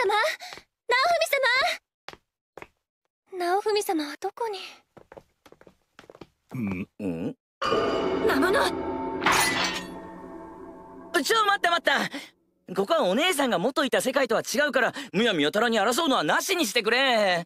様直文様様はどこにうん魔物ちょ待った待ったここはお姉さんが元いた世界とは違うからむやみやたらに争うのはなしにしてくれ